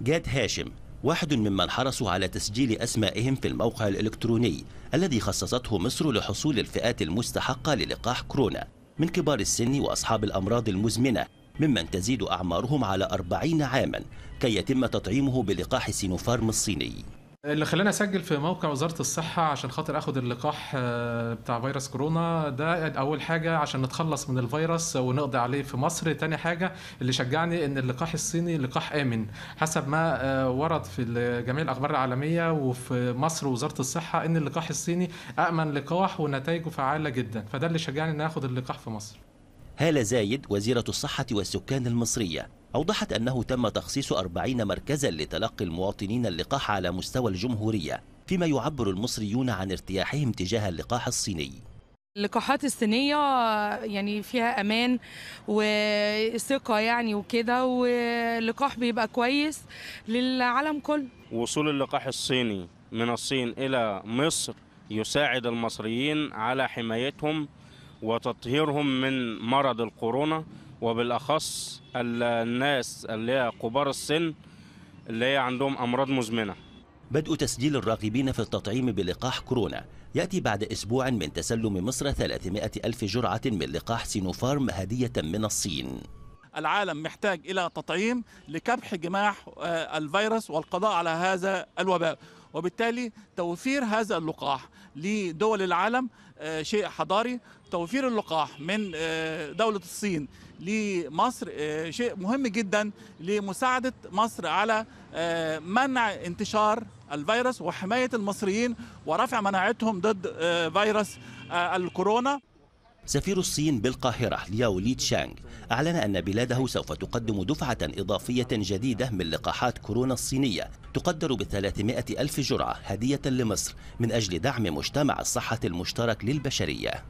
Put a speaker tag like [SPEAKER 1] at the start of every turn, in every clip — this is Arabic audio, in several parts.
[SPEAKER 1] جاد هاشم واحد ممن حرصوا على تسجيل أسمائهم في الموقع الإلكتروني الذي خصصته مصر لحصول الفئات المستحقة للقاح كورونا من كبار السن وأصحاب الأمراض المزمنة ممن تزيد أعمارهم على أربعين عاما كي يتم تطعيمه بلقاح سينوفارم الصيني
[SPEAKER 2] اللي خلاني اسجل في موقع وزاره الصحه عشان خاطر اخد اللقاح آه، بتاع فيروس كورونا ده اول حاجه عشان نتخلص من الفيروس ونقضي عليه في مصر تاني حاجه اللي شجعني ان اللقاح الصيني لقاح امن حسب ما آه، ورد في جميع الاخبار العالميه وفي مصر وزاره الصحه ان اللقاح الصيني امن لقاح ونتائجه فعاله جدا فده اللي شجعني ان اخد اللقاح في مصر
[SPEAKER 1] هالة زايد وزيرة الصحة والسكان المصرية أوضحت أنه تم تخصيص 40 مركزا لتلقي المواطنين اللقاح على مستوى الجمهورية فيما يعبر المصريون عن ارتياحهم تجاه اللقاح الصيني
[SPEAKER 3] اللقاحات الصينية يعني فيها أمان وثقة يعني وكده واللقاح بيبقى كويس للعالم كله
[SPEAKER 4] وصول اللقاح الصيني من الصين إلى مصر يساعد المصريين على حمايتهم وتطهيرهم من مرض الكورونا وبالاخص الناس اللي هي كبار السن
[SPEAKER 1] اللي هي عندهم امراض مزمنه بدء تسجيل الراغبين في التطعيم بلقاح كورونا يأتي بعد أسبوع من تسلم مصر 300 ألف جرعة من لقاح سينوفارم هدية من الصين
[SPEAKER 5] العالم محتاج إلى تطعيم لكبح جماح آه، الفيروس والقضاء على هذا الوباء وبالتالي توفير هذا اللقاح لدول العالم آه، شيء حضاري توفير اللقاح من آه، دولة الصين لمصر آه، شيء مهم جدا لمساعدة مصر على منع انتشار الفيروس وحماية المصريين ورفع
[SPEAKER 1] مناعتهم ضد فيروس الكورونا سفير الصين بالقاهرة لياو لي تشانغ أعلن أن بلاده سوف تقدم دفعة إضافية جديدة من لقاحات كورونا الصينية تقدر ب 300 ألف جرعة هدية لمصر من أجل دعم مجتمع الصحة المشترك للبشرية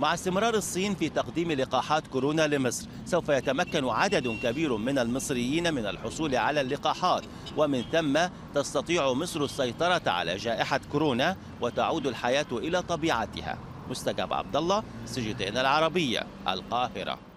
[SPEAKER 1] مع استمرار الصين في تقديم لقاحات كورونا لمصر سوف يتمكن عدد كبير من المصريين من الحصول على اللقاحات ومن ثم تستطيع مصر السيطرة على جائحة كورونا وتعود الحياة إلى طبيعتها مستجاب عبد الله سجدين العربيه القاهره